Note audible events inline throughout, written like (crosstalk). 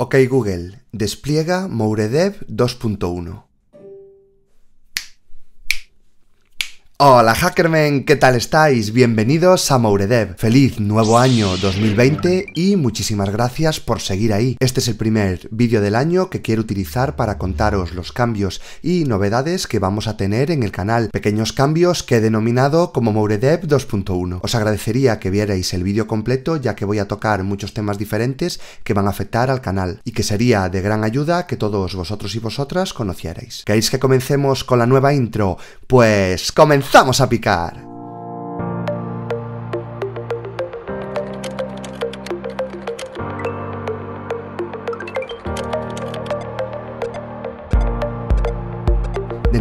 Ok Google, despliega Mouredev 2.1. Hola hackermen, ¿qué tal estáis? Bienvenidos a Mouredev. Feliz nuevo año 2020 y muchísimas gracias por seguir ahí. Este es el primer vídeo del año que quiero utilizar para contaros los cambios y novedades que vamos a tener en el canal. Pequeños cambios que he denominado como Mouredev 2.1. Os agradecería que vierais el vídeo completo ya que voy a tocar muchos temas diferentes que van a afectar al canal y que sería de gran ayuda que todos vosotros y vosotras conocierais. ¿Queréis que comencemos con la nueva intro? Pues comencemos. Vamos a picar.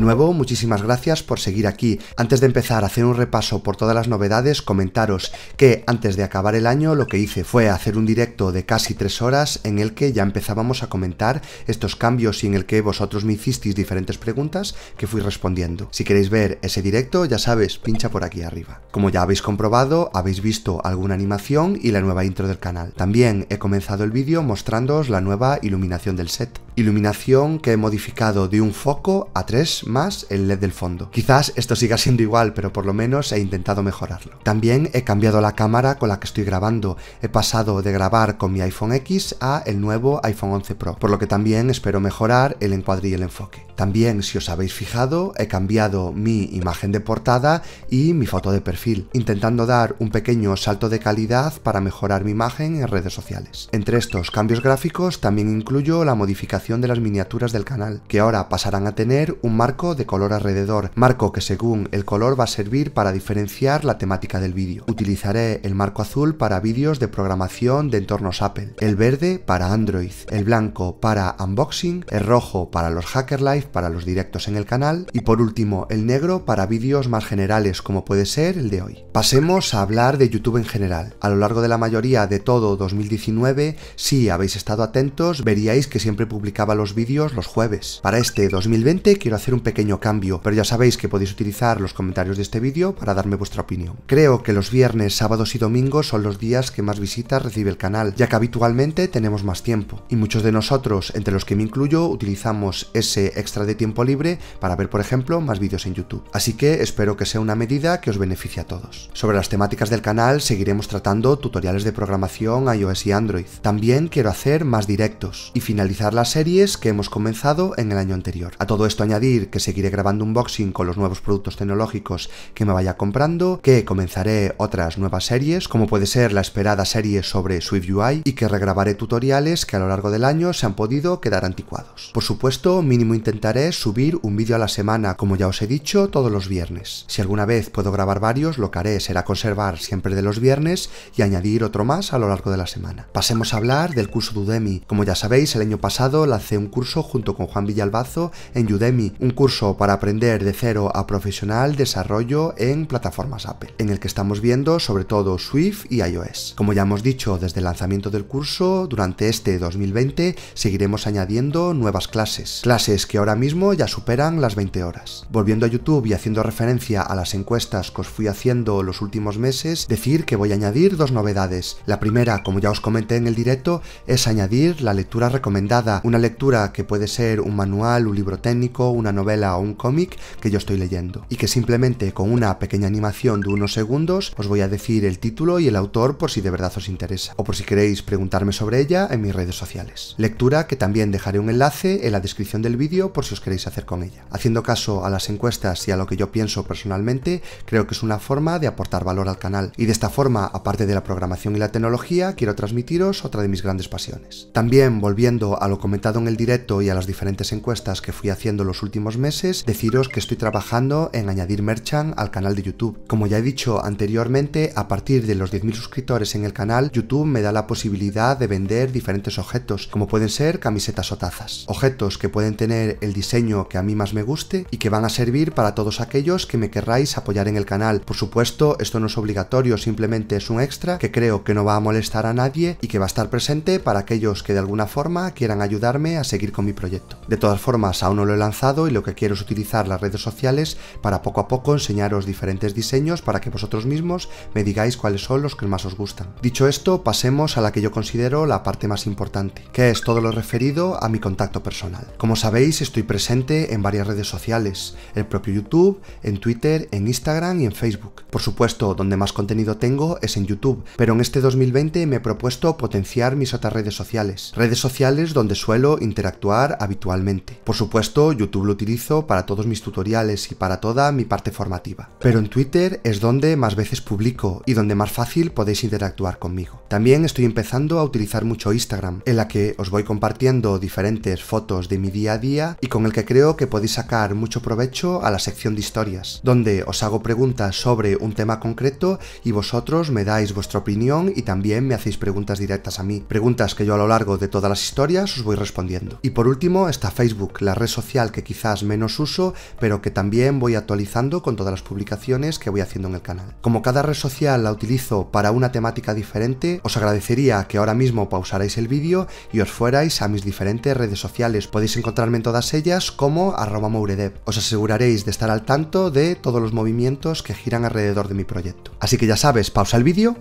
nuevo, muchísimas gracias por seguir aquí. Antes de empezar a hacer un repaso por todas las novedades, comentaros que antes de acabar el año lo que hice fue hacer un directo de casi tres horas en el que ya empezábamos a comentar estos cambios y en el que vosotros me hicisteis diferentes preguntas que fui respondiendo. Si queréis ver ese directo, ya sabes, pincha por aquí arriba. Como ya habéis comprobado, habéis visto alguna animación y la nueva intro del canal. También he comenzado el vídeo mostrándoos la nueva iluminación del set iluminación que he modificado de un foco a tres más el LED del fondo. Quizás esto siga siendo igual, pero por lo menos he intentado mejorarlo. También he cambiado la cámara con la que estoy grabando. He pasado de grabar con mi iPhone X a el nuevo iPhone 11 Pro, por lo que también espero mejorar el encuadre y el enfoque. También, si os habéis fijado, he cambiado mi imagen de portada y mi foto de perfil, intentando dar un pequeño salto de calidad para mejorar mi imagen en redes sociales. Entre estos cambios gráficos también incluyo la modificación de las miniaturas del canal, que ahora pasarán a tener un marco de color alrededor, marco que según el color va a servir para diferenciar la temática del vídeo. Utilizaré el marco azul para vídeos de programación de entornos Apple, el verde para Android, el blanco para unboxing, el rojo para los HackerLife para los directos en el canal y por último el negro para vídeos más generales como puede ser el de hoy. Pasemos a hablar de YouTube en general. A lo largo de la mayoría de todo 2019, si habéis estado atentos, veríais que siempre publicaba los vídeos los jueves. Para este 2020 quiero hacer un pequeño cambio, pero ya sabéis que podéis utilizar los comentarios de este vídeo para darme vuestra opinión. Creo que los viernes, sábados y domingos son los días que más visitas recibe el canal, ya que habitualmente tenemos más tiempo y muchos de nosotros, entre los que me incluyo, utilizamos ese extra de tiempo libre para ver, por ejemplo, más vídeos en YouTube. Así que espero que sea una medida que os beneficie a todos. Sobre las temáticas del canal seguiremos tratando tutoriales de programación iOS y Android. También quiero hacer más directos y finalizar las series que hemos comenzado en el año anterior. A todo esto añadir que seguiré grabando unboxing con los nuevos productos tecnológicos que me vaya comprando, que comenzaré otras nuevas series, como puede ser la esperada serie sobre SwiftUI, y que regrabaré tutoriales que a lo largo del año se han podido quedar anticuados. Por supuesto, mínimo intentar subir un vídeo a la semana, como ya os he dicho, todos los viernes. Si alguna vez puedo grabar varios, lo que haré será conservar siempre de los viernes y añadir otro más a lo largo de la semana. Pasemos a hablar del curso de Udemy. Como ya sabéis, el año pasado lancé un curso junto con Juan Villalbazo en Udemy, un curso para aprender de cero a profesional desarrollo en plataformas Apple, en el que estamos viendo sobre todo Swift y iOS. Como ya hemos dicho desde el lanzamiento del curso, durante este 2020 seguiremos añadiendo nuevas clases, clases que ahora mismo ya superan las 20 horas. Volviendo a YouTube y haciendo referencia a las encuestas que os fui haciendo los últimos meses, decir que voy a añadir dos novedades. La primera, como ya os comenté en el directo, es añadir la lectura recomendada, una lectura que puede ser un manual, un libro técnico, una novela o un cómic que yo estoy leyendo. Y que simplemente con una pequeña animación de unos segundos os voy a decir el título y el autor por si de verdad os interesa, o por si queréis preguntarme sobre ella en mis redes sociales. Lectura que también dejaré un enlace en la descripción del vídeo por si os queréis hacer con ella. Haciendo caso a las encuestas y a lo que yo pienso personalmente, creo que es una forma de aportar valor al canal. Y de esta forma, aparte de la programación y la tecnología, quiero transmitiros otra de mis grandes pasiones. También, volviendo a lo comentado en el directo y a las diferentes encuestas que fui haciendo los últimos meses, deciros que estoy trabajando en añadir merchan al canal de YouTube. Como ya he dicho anteriormente, a partir de los 10.000 suscriptores en el canal, YouTube me da la posibilidad de vender diferentes objetos, como pueden ser camisetas o tazas. Objetos que pueden tener el diseño que a mí más me guste y que van a servir para todos aquellos que me querráis apoyar en el canal. Por supuesto, esto no es obligatorio, simplemente es un extra que creo que no va a molestar a nadie y que va a estar presente para aquellos que de alguna forma quieran ayudarme a seguir con mi proyecto. De todas formas, aún no lo he lanzado y lo que quiero es utilizar las redes sociales para poco a poco enseñaros diferentes diseños para que vosotros mismos me digáis cuáles son los que más os gustan. Dicho esto, pasemos a la que yo considero la parte más importante, que es todo lo referido a mi contacto personal. Como sabéis, estoy Estoy presente en varias redes sociales, el propio YouTube, en Twitter, en Instagram y en Facebook. Por supuesto, donde más contenido tengo es en YouTube, pero en este 2020 me he propuesto potenciar mis otras redes sociales, redes sociales donde suelo interactuar habitualmente. Por supuesto, YouTube lo utilizo para todos mis tutoriales y para toda mi parte formativa, pero en Twitter es donde más veces publico y donde más fácil podéis interactuar conmigo. También estoy empezando a utilizar mucho Instagram, en la que os voy compartiendo diferentes fotos de mi día a día y con el que creo que podéis sacar mucho provecho a la sección de historias, donde os hago preguntas sobre un tema concreto y vosotros me dais vuestra opinión y también me hacéis preguntas directas a mí, preguntas que yo a lo largo de todas las historias os voy respondiendo. Y por último está Facebook, la red social que quizás menos uso, pero que también voy actualizando con todas las publicaciones que voy haciendo en el canal. Como cada red social la utilizo para una temática diferente, os agradecería que ahora mismo pausarais el vídeo y os fuerais a mis diferentes redes sociales. Podéis encontrarme en todas ellas ellas como arroba mouredev. Os aseguraréis de estar al tanto de todos los movimientos que giran alrededor de mi proyecto. Así que ya sabes, pausa el vídeo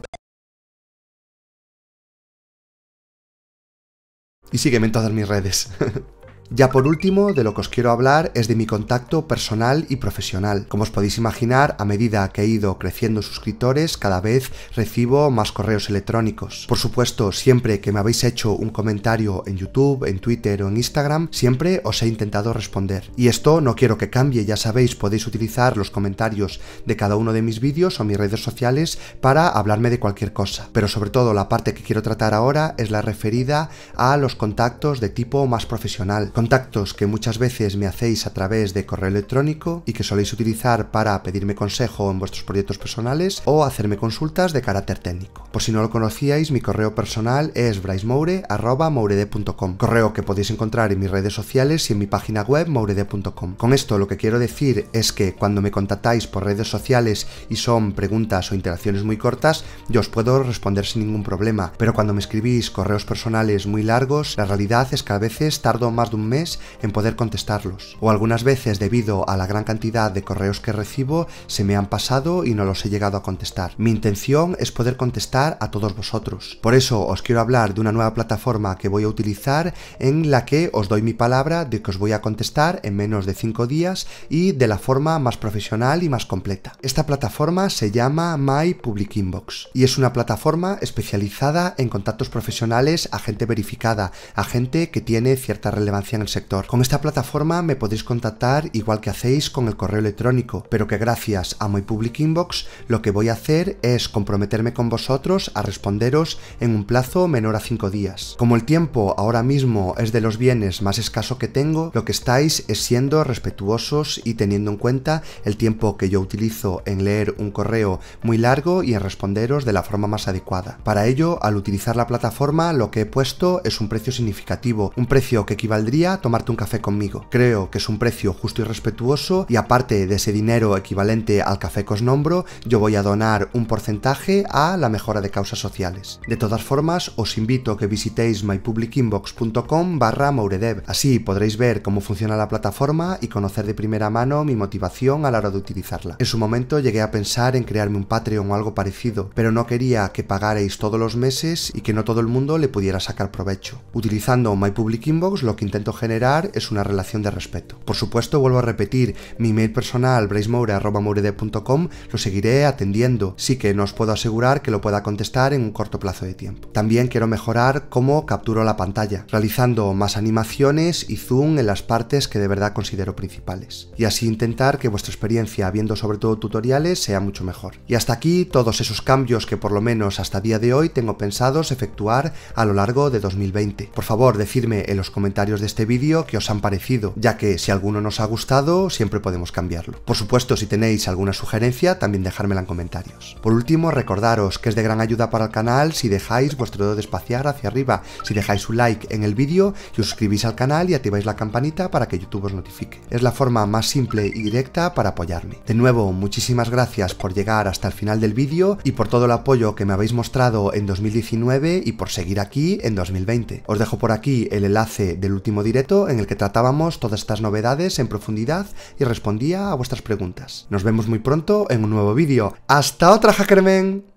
y sígueme en todas mis redes. (laughs) Ya por último, de lo que os quiero hablar es de mi contacto personal y profesional. Como os podéis imaginar, a medida que he ido creciendo suscriptores, cada vez recibo más correos electrónicos. Por supuesto, siempre que me habéis hecho un comentario en YouTube, en Twitter o en Instagram, siempre os he intentado responder. Y esto no quiero que cambie, ya sabéis, podéis utilizar los comentarios de cada uno de mis vídeos o mis redes sociales para hablarme de cualquier cosa. Pero sobre todo, la parte que quiero tratar ahora es la referida a los contactos de tipo más profesional contactos que muchas veces me hacéis a través de correo electrónico y que soléis utilizar para pedirme consejo en vuestros proyectos personales o hacerme consultas de carácter técnico. Por si no lo conocíais, mi correo personal es braismoure.mourede.com, correo que podéis encontrar en mis redes sociales y en mi página web maurede.com. Con esto lo que quiero decir es que cuando me contactáis por redes sociales y son preguntas o interacciones muy cortas, yo os puedo responder sin ningún problema, pero cuando me escribís correos personales muy largos, la realidad es que a veces tardo más de un mes en poder contestarlos. O algunas veces, debido a la gran cantidad de correos que recibo, se me han pasado y no los he llegado a contestar. Mi intención es poder contestar a todos vosotros. Por eso os quiero hablar de una nueva plataforma que voy a utilizar en la que os doy mi palabra de que os voy a contestar en menos de 5 días y de la forma más profesional y más completa. Esta plataforma se llama My Public Inbox y es una plataforma especializada en contactos profesionales a gente verificada, a gente que tiene cierta relevancia en el sector. Con esta plataforma me podéis contactar igual que hacéis con el correo electrónico, pero que gracias a My Public Inbox lo que voy a hacer es comprometerme con vosotros a responderos en un plazo menor a 5 días. Como el tiempo ahora mismo es de los bienes más escaso que tengo, lo que estáis es siendo respetuosos y teniendo en cuenta el tiempo que yo utilizo en leer un correo muy largo y en responderos de la forma más adecuada. Para ello, al utilizar la plataforma, lo que he puesto es un precio significativo, un precio que equivaldría tomarte un café conmigo. Creo que es un precio justo y respetuoso y aparte de ese dinero equivalente al café que os nombro, yo voy a donar un porcentaje a la mejora de causas sociales. De todas formas, os invito a que visitéis mypublicinbox.com barra mouredev. Así podréis ver cómo funciona la plataforma y conocer de primera mano mi motivación a la hora de utilizarla. En su momento llegué a pensar en crearme un Patreon o algo parecido, pero no quería que pagarais todos los meses y que no todo el mundo le pudiera sacar provecho. Utilizando My Public Inbox lo que intento generar es una relación de respeto. Por supuesto, vuelvo a repetir, mi mail personal braismoure.com, lo seguiré atendiendo, sí que no os puedo asegurar que lo pueda contestar en un corto plazo de tiempo. También quiero mejorar cómo capturo la pantalla, realizando más animaciones y zoom en las partes que de verdad considero principales, y así intentar que vuestra experiencia viendo sobre todo tutoriales sea mucho mejor. Y hasta aquí todos esos cambios que por lo menos hasta día de hoy tengo pensados efectuar a lo largo de 2020. Por favor, decidme en los comentarios de este vídeo que os han parecido, ya que si alguno nos ha gustado, siempre podemos cambiarlo. Por supuesto, si tenéis alguna sugerencia, también dejármela en comentarios. Por último, recordaros que es de gran ayuda para el canal si dejáis vuestro dedo de espaciar hacia arriba, si dejáis un like en el vídeo y os suscribís al canal y activáis la campanita para que YouTube os notifique. Es la forma más simple y directa para apoyarme. De nuevo, muchísimas gracias por llegar hasta el final del vídeo y por todo el apoyo que me habéis mostrado en 2019 y por seguir aquí en 2020. Os dejo por aquí el enlace del último directo en el que tratábamos todas estas novedades en profundidad y respondía a vuestras preguntas. Nos vemos muy pronto en un nuevo vídeo. ¡Hasta otra, Hackermen!